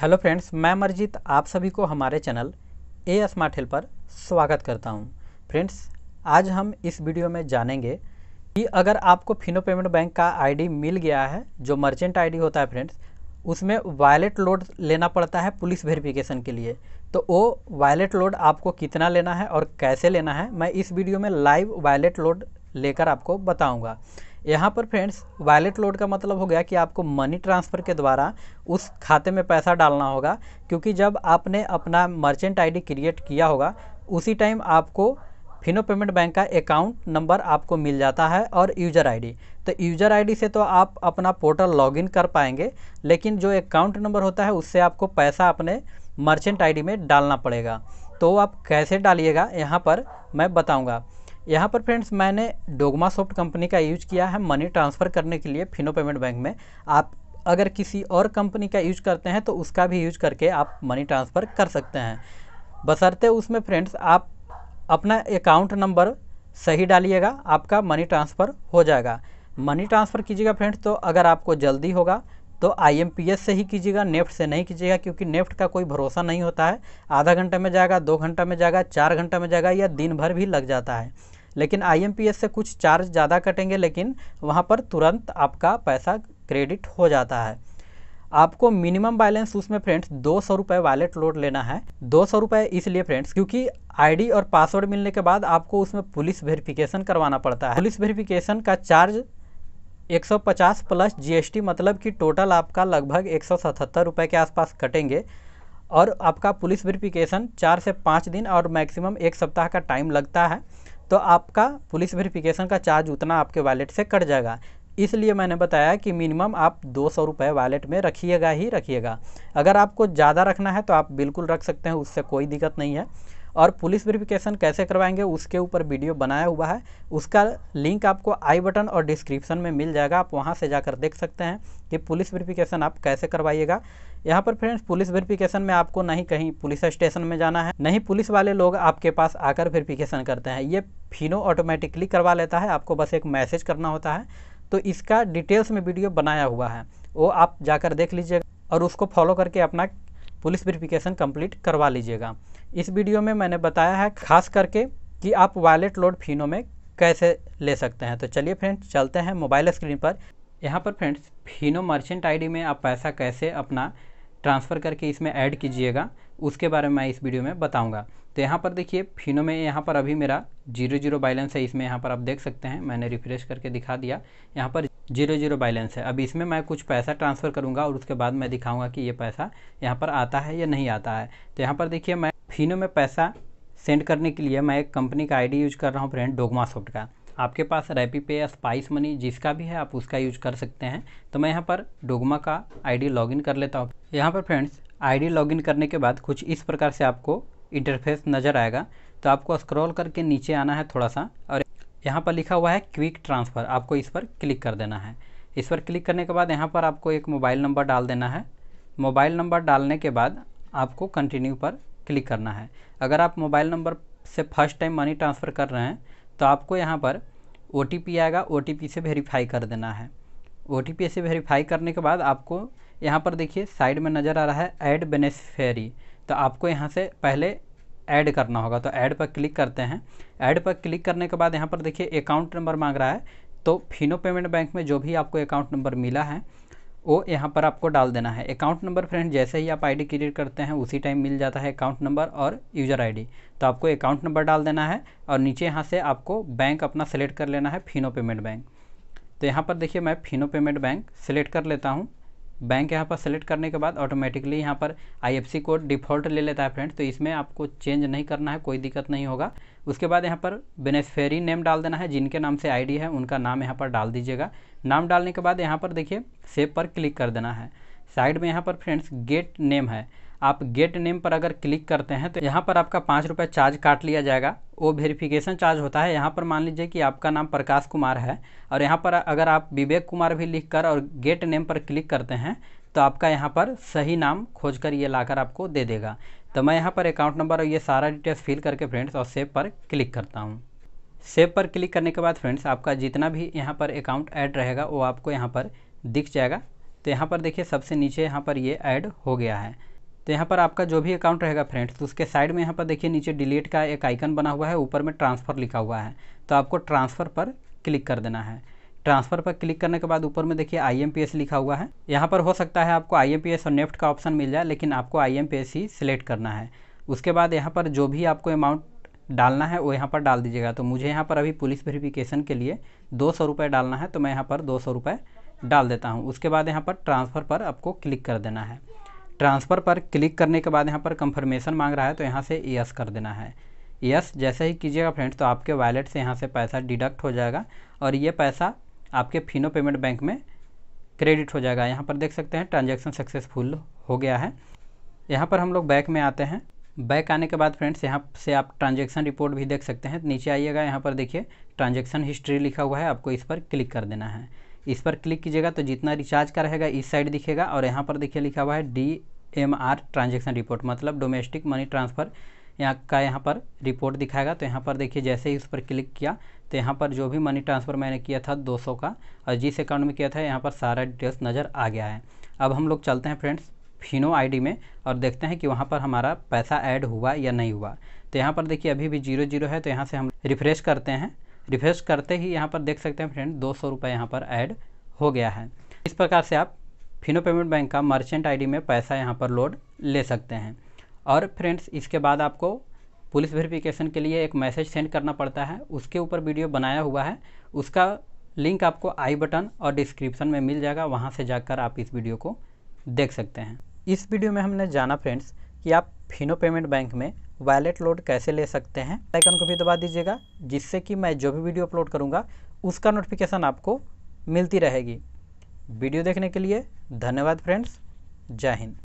hello friends मैं मरजीत आप सभी को हमारे चैनल ए स्मार्ट हिल पर स्वागत करता हूं फ्रेंड्स आज हम इस वीडियो में जानेंगे कि अगर आपको फिनो पेमेंट बैंक का आईडी मिल गया है जो मर्चेंट आईडी होता है फ्रेंड्स उसमें वायलेट लोड लेना पड़ता है पुलिस वेरिफिकेशन के लिए तो वो वायलेट लोड आपको कितना लेना है और कैसे लेना है मैं इस वीडियो में लाइव वायलेट लोड लेकर आपको बताऊँगा यहाँ पर फ्रेंड्स वैलेट लोड का मतलब हो गया कि आपको मनी ट्रांसफ़र के द्वारा उस खाते में पैसा डालना होगा क्योंकि जब आपने अपना मर्चेंट आईडी क्रिएट किया होगा उसी टाइम आपको फिनो पेमेंट बैंक का अकाउंट नंबर आपको मिल जाता है और यूज़र आईडी तो यूज़र आईडी से तो आप अपना पोर्टल लॉगिन कर पाएंगे लेकिन जो अकाउंट नंबर होता है उससे आपको पैसा अपने मर्चेंट आई में डालना पड़ेगा तो आप कैसे डालिएगा यहाँ पर मैं बताऊँगा यहाँ पर फ्रेंड्स मैंने डोगमा सॉफ्ट कंपनी का यूज किया है मनी ट्रांसफ़र करने के लिए फिनो पेमेंट बैंक में आप अगर किसी और कंपनी का यूज करते हैं तो उसका भी यूज करके आप मनी ट्रांसफ़र कर सकते हैं बसरते उसमें फ्रेंड्स आप अपना अकाउंट नंबर सही डालिएगा आपका मनी ट्रांसफ़र हो जाएगा मनी ट्रांसफ़र कीजिएगा फ्रेंड्स तो अगर आपको जल्दी होगा तो आईएमपीएस से ही कीजिएगा नेफ्ट से नहीं कीजिएगा क्योंकि नेफ्ट का कोई भरोसा नहीं होता है आधा घंटा में जाएगा दो घंटा में जाएगा चार घंटा में जाएगा या दिन भर भी लग जाता है लेकिन आई से कुछ चार्ज ज़्यादा कटेंगे लेकिन वहाँ पर तुरंत आपका पैसा क्रेडिट हो जाता है आपको मिनिमम बैलेंस उसमें फ्रेंड्स दो सौ रुपये वॉलेट लोड लेना है दो सौ रुपये इसलिए फ्रेंड्स क्योंकि आईडी और पासवर्ड मिलने के बाद आपको उसमें पुलिस वेरिफिकेशन करवाना पड़ता है पुलिस वेरिफिकेशन का चार्ज 150 प्लस जीएसटी मतलब कि टोटल आपका लगभग एक सौ के आसपास कटेंगे और आपका पुलिस वेरिफिकेशन चार से पाँच दिन और मैक्सिमम एक सप्ताह का टाइम लगता है तो आपका पुलिस वेरिफिकेशन का चार्ज उतना आपके वॉलेट से कट जाएगा इसलिए मैंने बताया कि मिनिमम आप दो सौ रुपये वॉलेट में रखिएगा ही रखिएगा अगर आपको ज़्यादा रखना है तो आप बिल्कुल रख सकते हैं उससे कोई दिक्कत नहीं है और पुलिस वेरिफिकेशन कैसे करवाएंगे उसके ऊपर वीडियो बनाया हुआ है उसका लिंक आपको आई बटन और डिस्क्रिप्शन में मिल जाएगा आप वहाँ से जाकर देख सकते हैं कि पुलिस वेरिफिकेशन आप कैसे करवाइएगा यहाँ पर फ्रेंड्स पुलिस वेरिफिकेशन में आपको नहीं कहीं पुलिस स्टेशन में जाना है नहीं पुलिस वाले लोग आपके पास आकर वेरिफिकेशन करते हैं ये फिनो ऑटोमेटिकली करवा लेता है आपको बस एक मैसेज करना होता है तो इसका डिटेल्स में वीडियो बनाया हुआ है वो आप जाकर देख लीजिएगा और उसको फॉलो करके अपना पुलिस वेरिफिकेशन कंप्लीट करवा लीजिएगा इस वीडियो में मैंने बताया है खास करके कि आप वॉलेट लोड फिनो में कैसे ले सकते हैं तो चलिए फ्रेंड्स चलते हैं मोबाइल स्क्रीन पर यहाँ पर फ्रेंड्स फिनो मर्चेंट आईडी में आप पैसा कैसे अपना ट्रांसफ़र करके इसमें ऐड कीजिएगा उसके बारे में मैं इस वीडियो में बताऊँगा तो यहाँ पर देखिए फिनो में यहाँ पर अभी मेरा जीरो जीरो बैलेंस है इसमें यहाँ पर आप देख सकते हैं मैंने रिफ्रेश करके दिखा दिया यहाँ पर जीरो जीरो बैलेंस है अब इसमें मैं कुछ पैसा ट्रांसफ़र करूँगा और उसके बाद मैं दिखाऊँगा कि ये पैसा यहाँ पर आता है या नहीं आता है तो यहाँ पर देखिए मैं फिनो में पैसा सेंड करने के लिए मैं एक कंपनी का आईडी यूज कर रहा हूँ फ्रेंड डोगमा सॉफ्ट का आपके पास रेपी पे या स्पाइस मनी जिसका भी है आप उसका यूज कर सकते हैं तो मैं यहाँ पर डोगमा का आईडी लॉगिन कर लेता हूँ यहाँ पर फ्रेंड्स आईडी लॉगिन करने के बाद कुछ इस प्रकार से आपको इंटरफेस नज़र आएगा तो आपको स्क्रॉल करके नीचे आना है थोड़ा सा और यहाँ पर लिखा हुआ है क्विक ट्रांसफ़र आपको इस पर क्लिक कर देना है इस पर क्लिक करने के बाद यहाँ पर आपको एक मोबाइल नंबर डाल देना है मोबाइल नंबर डालने के बाद आपको कंटिन्यू पर क्लिक करना है अगर आप मोबाइल नंबर से फर्स्ट टाइम मनी ट्रांसफ़र कर रहे हैं तो आपको यहाँ पर ओ आएगा ओ से वेरीफाई कर देना है ओ से वेरीफाई करने के बाद आपको यहाँ पर देखिए साइड में नज़र आ रहा है ऐड बेनिफेरी तो आपको यहाँ से पहले ऐड करना होगा तो ऐड पर क्लिक करते हैं ऐड पर क्लिक करने के बाद यहाँ पर देखिए अकाउंट नंबर मांग रहा है तो फिनो पेमेंट बैंक में जो भी आपको अकाउंट नंबर मिला है वो यहाँ पर आपको डाल देना है अकाउंट नंबर फ्रेंड जैसे ही आप आईडी क्रिएट करते हैं उसी टाइम मिल जाता है अकाउंट नंबर और यूज़र आईडी तो आपको अकाउंट नंबर डाल देना है और नीचे यहाँ से आपको बैंक अपना सेलेक्ट कर लेना है फिनो पेमेंट बैंक तो यहाँ पर देखिए मैं फिनो पेमेंट बैंक सेलेक्ट कर लेता हूँ बैंक यहाँ पर सेलेक्ट करने के बाद ऑटोमेटिकली यहाँ पर आईएफसी कोड डिफ़ॉल्ट ले लेता है फ्रेंड तो इसमें आपको चेंज नहीं करना है कोई दिक्कत नहीं होगा उसके बाद यहाँ पर बेनेसफेरी नेम डाल देना है जिनके नाम से आईडी है उनका नाम यहाँ पर डाल दीजिएगा नाम डालने के बाद यहाँ पर देखिए सेव पर क्लिक कर देना है साइड में यहाँ पर फ्रेंड्स गेट नेम है आप गेट नेम पर अगर क्लिक करते हैं तो यहाँ पर आपका पाँच रुपये चार्ज काट लिया जाएगा वो वेरिफिकेशन चार्ज होता है यहाँ पर मान लीजिए कि आपका नाम प्रकाश कुमार है और यहाँ पर अगर आप विवेक कुमार भी लिख कर और गेट नेम पर क्लिक करते हैं तो आपका यहाँ पर सही नाम खोज कर ये लाकर आपको दे देगा तो मैं यहाँ पर अकाउंट नंबर और ये सारा डिटेल्स फिल करके फ्रेंड्स और सेव पर क्लिक करता हूँ सेव पर क्लिक करने के बाद फ्रेंड्स आपका जितना भी यहाँ पर अकाउंट ऐड रहेगा वो आपको यहाँ पर दिख जाएगा तो यहाँ पर देखिए सबसे नीचे यहाँ पर ये ऐड हो गया है तो यहाँ पर आपका जो भी अकाउंट रहेगा फ्रेंड्स तो उसके साइड में यहाँ पर देखिए नीचे डिलीट का एक आइकन बना हुआ है ऊपर में ट्रांसफ़र लिखा हुआ है तो आपको ट्रांसफ़र पर क्लिक कर देना है ट्रांसफ़र पर क्लिक करने के बाद ऊपर में देखिए आई लिखा हुआ है यहाँ पर हो सकता है आपको आई और नेफ्ट का ऑप्शन मिल जाए लेकिन आपको आई ही सिलेक्ट करना है उसके बाद यहाँ पर जो भी आपको अमाउंट डालना है वो यहाँ पर डाल दीजिएगा तो मुझे यहाँ पर अभी पुलिस वेरिफिकेशन के लिए दो सौ रुपये डालना है तो मैं यहाँ पर दो सौ रुपये डाल देता हूँ उसके बाद यहाँ पर ट्रांसफ़र पर आपको क्लिक कर देना है ट्रांसफ़र पर क्लिक करने के बाद यहाँ पर कंफर्मेशन मांग रहा है तो यहाँ से यस कर देना है यस जैसे ही कीजिएगा फ्रेंड्स तो आपके वैलेट से यहाँ से पैसा डिडक्ट हो जाएगा और ये पैसा आपके फिनो पेमेंट बैंक में क्रेडिट हो जाएगा यहाँ पर देख सकते हैं ट्रांजेक्शन सक्सेसफुल हो गया है यहाँ पर हम लोग बैक में आते हैं बैक आने के बाद फ्रेंड्स यहाँ से आप ट्रांजेक्शन रिपोर्ट भी देख सकते हैं नीचे आइएगा यहाँ पर देखिए ट्रांजेक्शन हिस्ट्री लिखा हुआ है आपको इस पर क्लिक कर देना है इस पर क्लिक कीजिएगा तो जितना रिचार्ज का रहेगा इस साइड दिखेगा और यहाँ पर देखिए लिखा हुआ है D M R transaction report मतलब डोमेस्टिक मनी ट्रांसफ़र यहाँ का यहाँ पर रिपोर्ट दिखाएगा तो यहाँ पर देखिए जैसे ही उस पर क्लिक किया तो यहाँ पर जो भी मनी ट्रांसफ़र मैंने किया था 200 का और जिस अकाउंट में किया था यहाँ पर सारा डिटेल्स नज़र आ गया है अब हम लोग चलते हैं फ्रेंड्स फिनो आईडी में और देखते हैं कि वहाँ पर हमारा पैसा ऐड हुआ या नहीं हुआ तो यहाँ पर देखिए अभी भी जीरो जीरो है तो यहाँ से हम रिफ़्रेश करते हैं रिफ्रेश करते ही यहाँ पर देख सकते हैं फ्रेंड दो सौ रुपये यहाँ पर ऐड हो गया है इस प्रकार से आप फिनो पेमेंट बैंक का मर्चेंट आईडी में पैसा यहाँ पर लोड ले सकते हैं और फ्रेंड्स इसके बाद आपको पुलिस वेरिफिकेशन के लिए एक मैसेज सेंड करना पड़ता है उसके ऊपर वीडियो बनाया हुआ है उसका लिंक आपको आई बटन और डिस्क्रिप्शन में मिल जाएगा वहाँ से जाकर आप इस वीडियो को देख सकते हैं इस वीडियो में हमने जाना फ्रेंड्स कि आप फिनो पेमेंट बैंक में वैलेट लोड कैसे ले सकते हैं आइकन को भी दबा दीजिएगा जिससे कि मैं जो भी वीडियो अपलोड करूँगा उसका नोटिफिकेशन आपको मिलती रहेगी वीडियो देखने के लिए धन्यवाद फ्रेंड्स जय हिंद